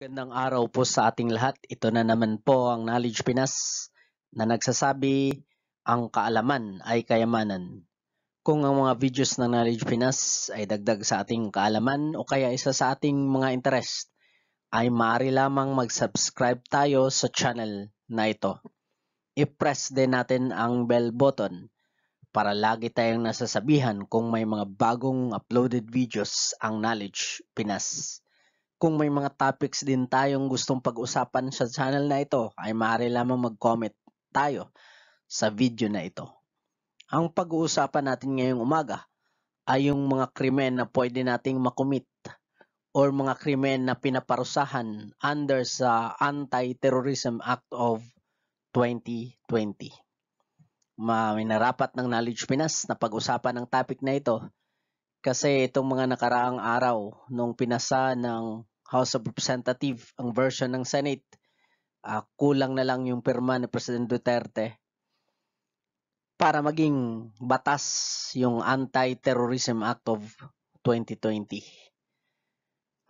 Magandang araw po sa ating lahat. Ito na naman po ang Knowledge Pinas na nagsasabi ang kaalaman ay kayamanan. Kung ang mga videos ng Knowledge Pinas ay dagdag sa ating kaalaman o kaya isa sa ating mga interest, ay maaari lamang mag-subscribe tayo sa channel na ito. I-press din natin ang bell button para lagi tayong nasasabihan kung may mga bagong uploaded videos ang Knowledge Pinas. Kung may mga topics din tayong gustong pag-usapan sa channel na ito, ay maaari lamang mag-comment tayo sa video na ito. Ang pag-uusapan natin ngayong umaga ay yung mga krimen na pwede nating makumit or mga krimen na pinaparusahan under sa Anti-Terrorism Act of 2020. narapat ng Knowledge Pinas na pag-usapan ng topic na ito kasi itong mga nakaraang araw nung pinasa ng House of Representative ang version ng Senate. Uh, kulang na lang yung perma ni President Duterte para maging batas yung Anti-Terrorism Act of 2020.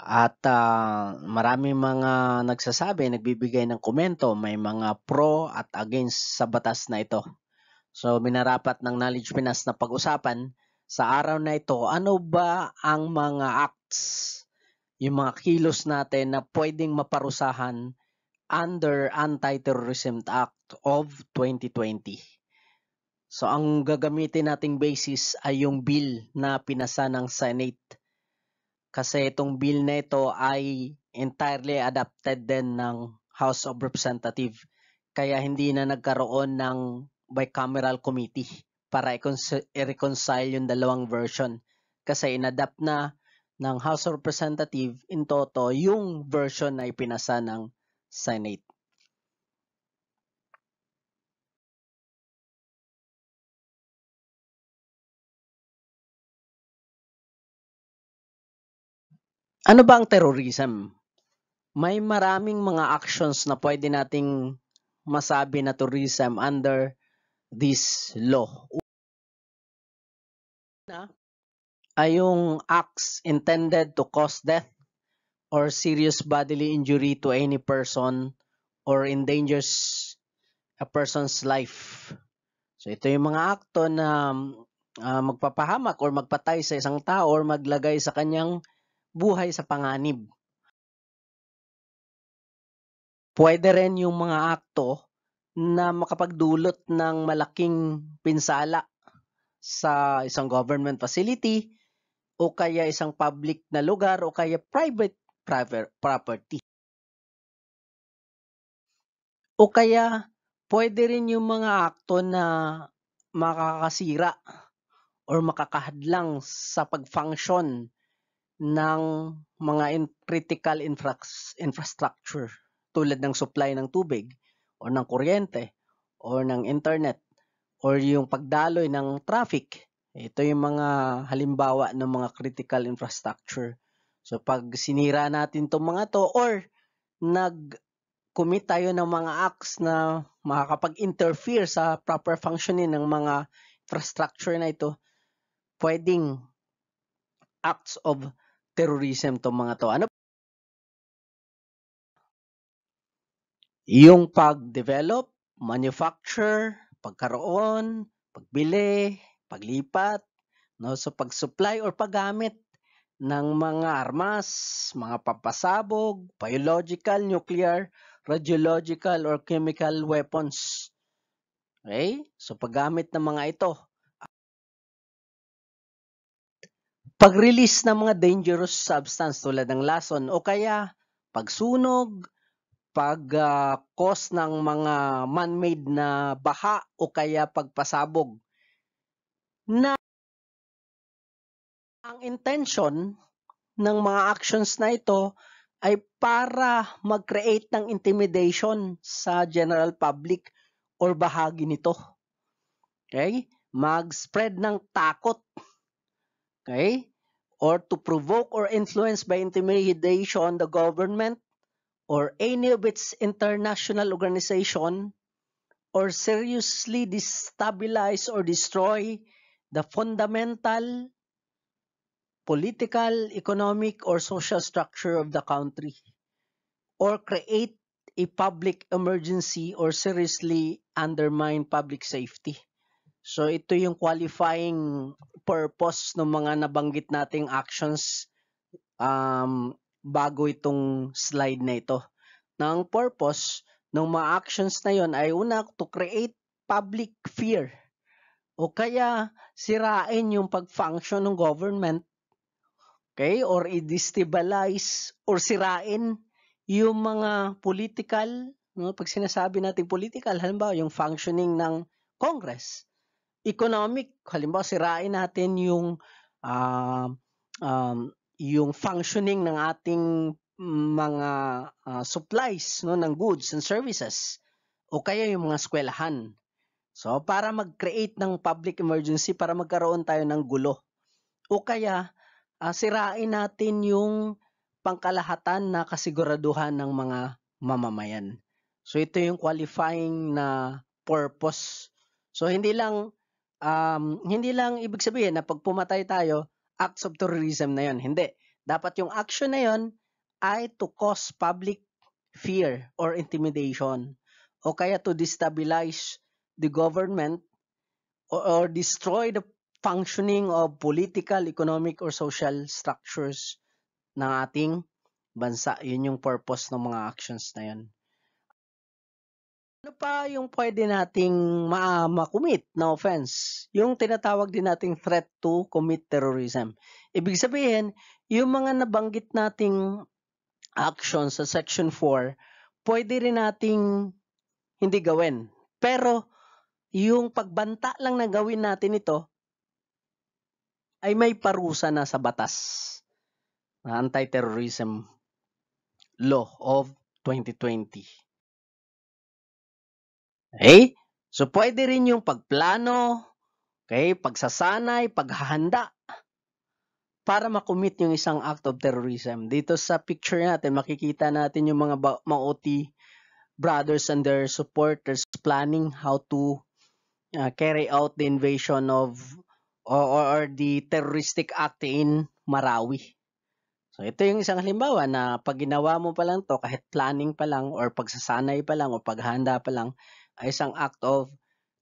At uh, marami mga nagsasabi, nagbibigay ng komento, may mga pro at against sa batas na ito. So minarapat ng Knowledge Pinas na pag-usapan sa araw na ito, ano ba ang mga acts yung mga kilos natin na pwedeng maparusahan under Anti-Terrorism Act of 2020. So ang gagamitin nating basis ay yung bill na pinasa ng Senate. Kasi itong bill na ito ay entirely adapted din ng House of Representatives. Kaya hindi na nagkaroon ng bicameral committee para i-reconcile yung dalawang version. Kasi inadapt na ng House of Representative in toto yung version na ipinasa ng Senate. Ano ba ang terrorism? May maraming mga actions na pwede nating masabi na terrorism under this law. Na, ay ah, yung acts intended to cause death or serious bodily injury to any person or endangers a person's life. So ito yung mga akto na uh, magpapahamak or magpatay sa isang tao or maglagay sa kanyang buhay sa panganib. Pwede rin yung mga akto na makapagdulot ng malaking pinsala sa isang government facility o kaya isang public na lugar o kaya private property. O kaya pwede rin yung mga akto na makakasira or makakahadlang sa pagfunction ng mga in critical infra infrastructure tulad ng supply ng tubig o ng kuryente or ng internet or yung pagdaloy ng traffic ito yung mga halimbawa ng mga critical infrastructure. So pag sinira natin tong mga to or nag-commit tayo ng mga acts na makakapag-interfere sa proper functioning ng mga infrastructure na ito, pwedeng acts of terrorism tong mga to. Ano yung pag-develop, manufacture, pagkaroon, pagbili, paglipat, no, so pag-supply or paggamit ng mga armas, mga papasabog, biological, nuclear, radiological, or chemical weapons. Okay? So, paggamit ng mga ito. Pag-release ng mga dangerous substance tulad ng lason o kaya pagsunog, pag-cause ah, uh, ng mga man-made na baha o kaya pagpasabog na ang intention ng mga actions na ito ay para mag-create ng intimidation sa general public or bahagi nito. Okay? Mag-spread ng takot. Okay? Or to provoke or influence by intimidation the government or any of its international organization or seriously destabilize or destroy the fundamental political, economic, or social structure of the country, or create a public emergency or seriously undermine public safety. So ito yung qualifying purpose ng mga nabanggit nating actions um, bago itong slide na ito. Na ang purpose ng mga actions na yon ay una to create public fear o kaya sirain yung pag-function ng government okay or i-destabilize or sirain yung mga political no pag sinasabi natin political halimbawa yung functioning ng Congress economic halimbawa sirain natin yung uh, um, yung functioning ng ating mga uh, supplies no ng goods and services o kaya yung mga eskwelahan So, para mag-create ng public emergency, para magkaroon tayo ng gulo. O kaya, uh, sirain natin yung pangkalahatan na kasiguraduhan ng mga mamamayan. So, ito yung qualifying na purpose. So, hindi lang, um, hindi lang ibig sabihin na pag pumatay tayo, acts of terrorism na yon. Hindi. Dapat yung action na yon ay to cause public fear or intimidation o kaya to destabilize the government or, or destroy the functioning of political, economic, or social structures ng ating bansa. Yun yung purpose ng mga actions na yun. Ano pa yung pwede nating ma- commit na offense? Yung tinatawag din nating threat to commit terrorism. Ibig sabihin, yung mga nabanggit nating actions sa Section 4, pwede rin nating hindi gawin. Pero yung pagbanta lang na gawin natin ito ay may parusa na sa batas na anti-terrorism law of 2020. Okay? So pwede rin yung pagplano, okay, pagsasanay, paghahanda para makommit yung isang act of terrorism. Dito sa picture natin, makikita natin yung mga mga OT brothers and their supporters planning how to uh, carry out the invasion of or, or, or the terroristic act in Marawi. So ito yung isang halimbawa na pag ginawa mo pa lang to kahit planning pa lang or pagsasanay pa lang o paghanda pa lang ay isang act of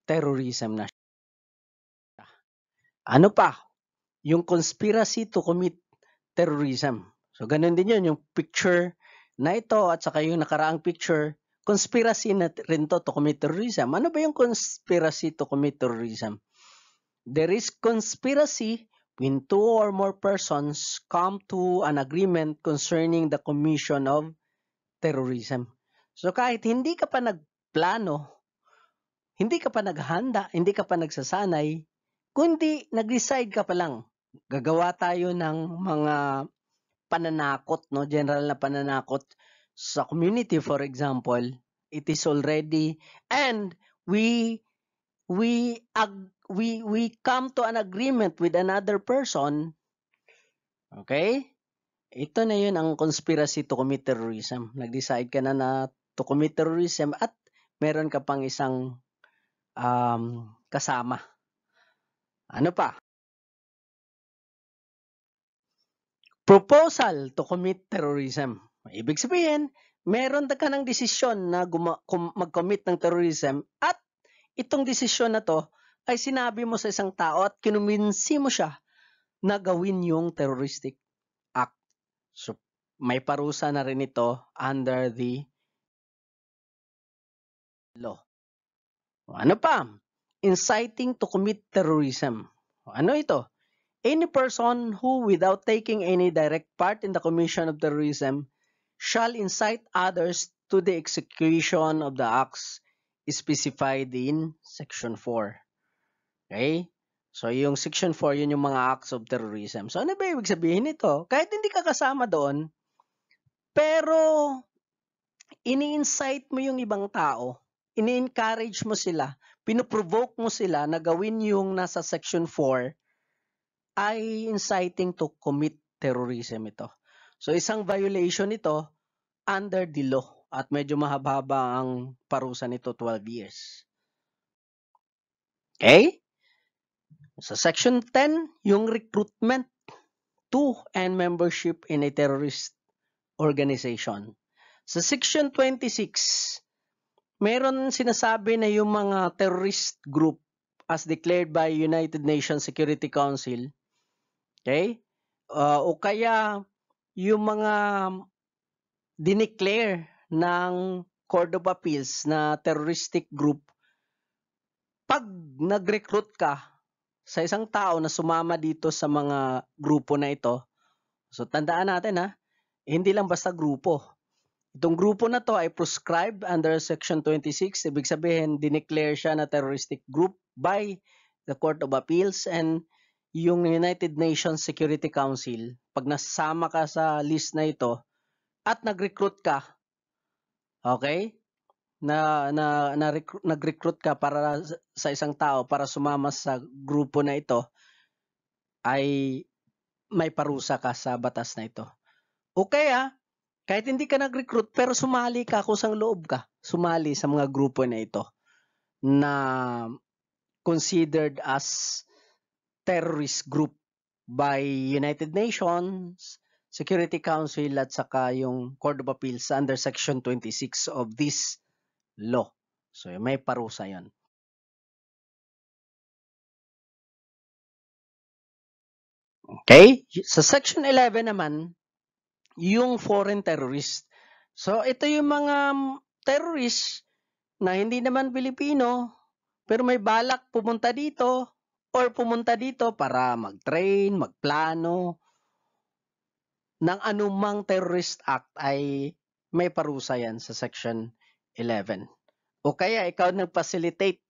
terrorism na. Siya. Ano pa? Yung conspiracy to commit terrorism. So ganun din yun yung picture na ito at saka yung nakaraang picture conspiracy na rin to to commit terrorism. Ano ba yung conspiracy to commit terrorism? There is conspiracy when two or more persons come to an agreement concerning the commission of terrorism. So kahit hindi ka pa nagplano, hindi ka pa naghanda, hindi ka pa nagsasanay, kundi nag-decide ka pa lang. Gagawa tayo ng mga pananakot, no? general na pananakot sa community for example it is already and we we ag, we we come to an agreement with another person okay ito na yun ang conspiracy to commit terrorism nag-decide ka na na to commit terrorism at meron ka pang isang um, kasama ano pa proposal to commit terrorism Ibig sabihin, meron ka ng desisyon na guma- mag-commit ng terrorism at itong desisyon na to ay sinabi mo sa isang tao at kinuminsi mo siya na gawin yung terroristic act. So, may parusa na rin ito under the law. Ano pa? Inciting to commit terrorism. Ano ito? Any person who without taking any direct part in the commission of terrorism shall incite others to the execution of the acts specified in Section 4. Okay? So, yung Section 4, yun yung mga acts of terrorism. So, ano ba ibig sabihin nito? Kahit hindi ka kasama doon, pero ini-incite mo yung ibang tao, ini-encourage mo sila, pinoprovoke mo sila na gawin yung nasa Section 4 ay inciting to commit terrorism ito. So isang violation ito under the law at medyo mahaba-haba ang parusa nito 12 years. Okay? Sa section 10, yung recruitment to and membership in a terrorist organization. Sa section 26, meron sinasabi na yung mga terrorist group as declared by United Nations Security Council, okay? Uh, o kaya yung mga dineclare ng Court of Appeals na terroristic group, pag nag-recruit ka sa isang tao na sumama dito sa mga grupo na ito, so tandaan natin ha, hindi lang basta grupo. Itong grupo na to ay proscribed under Section 26, ibig sabihin dineclare siya na terroristic group by the Court of Appeals and yung United Nations Security Council, pag nasama ka sa list na ito at nag-recruit ka, okay? Na, na, na nag-recruit ka para sa isang tao para sumama sa grupo na ito, ay may parusa ka sa batas na ito. Okay ah, kahit hindi ka nag-recruit, pero sumali ka kung sang loob ka, sumali sa mga grupo na ito na considered as terrorist group by United Nations, Security Council at saka yung Court of Appeals under Section 26 of this law. So may parusa yon. Okay? Sa Section 11 naman, yung foreign terrorist. So ito yung mga terrorist na hindi naman Pilipino, pero may balak pumunta dito, or pumunta dito para mag-train, magplano ng anumang terrorist act ay may parusa yan sa section 11. O kaya ikaw nag-facilitate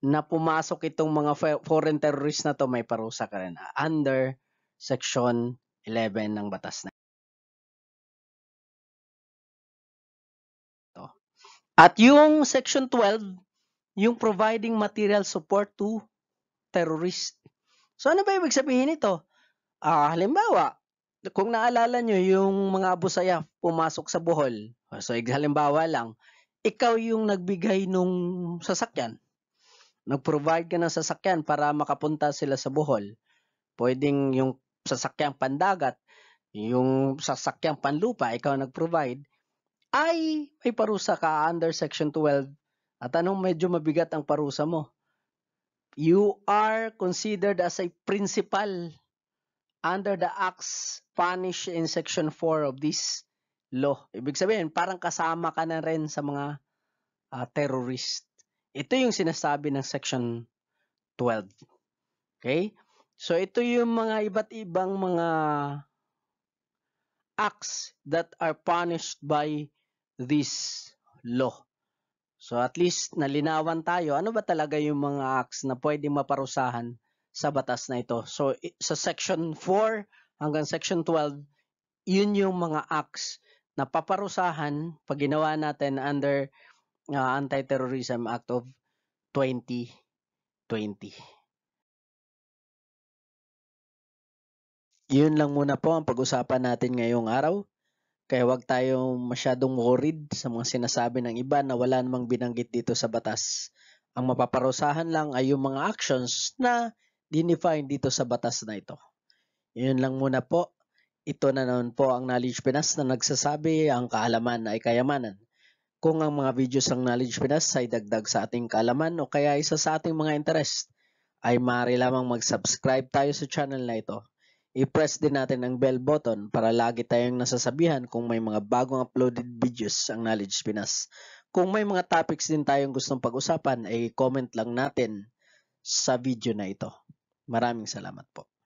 na pumasok itong mga foreign terrorist na to may parusa ka rin under section 11 ng batas na ito. At yung section 12, yung providing material support to terrorist. So ano ba ibig sabihin nito? Ah, halimbawa, kung naalala nyo yung mga abusaya pumasok sa Bohol, so halimbawa lang, ikaw yung nagbigay nung sasakyan. Nag-provide ka ng sasakyan para makapunta sila sa Bohol. Pwedeng yung sasakyang pandagat, yung sasakyang panlupa, ikaw nag-provide, ay may parusa ka under Section 12 at anong medyo mabigat ang parusa mo? you are considered as a principal under the acts punished in section 4 of this law. Ibig sabihin, parang kasama ka na rin sa mga uh, terrorist. Ito yung sinasabi ng section 12. Okay? So ito yung mga iba't ibang mga acts that are punished by this law. So at least nalinawan tayo ano ba talaga yung mga acts na pwedeng maparusahan sa batas na ito. So sa section 4 hanggang section 12, yun yung mga acts na paparusahan pag ginawa natin under uh, Anti-Terrorism Act of 2020. Yun lang muna po ang pag-usapan natin ngayong araw. Kaya wag tayong masyadong worried sa mga sinasabi ng iba na wala namang binanggit dito sa batas. Ang mapaparusahan lang ay yung mga actions na dinefine dito sa batas na ito. Yun lang muna po. Ito na naman po ang Knowledge Pinas na nagsasabi ang kaalaman ay kayamanan. Kung ang mga videos ng Knowledge Pinas ay dagdag sa ating kaalaman o kaya isa sa ating mga interest, ay maaari lamang mag-subscribe tayo sa channel na ito i-press din natin ang bell button para lagi tayong nasasabihan kung may mga bagong uploaded videos ang Knowledge Pinas. Kung may mga topics din tayong gustong pag-usapan, ay comment lang natin sa video na ito. Maraming salamat po.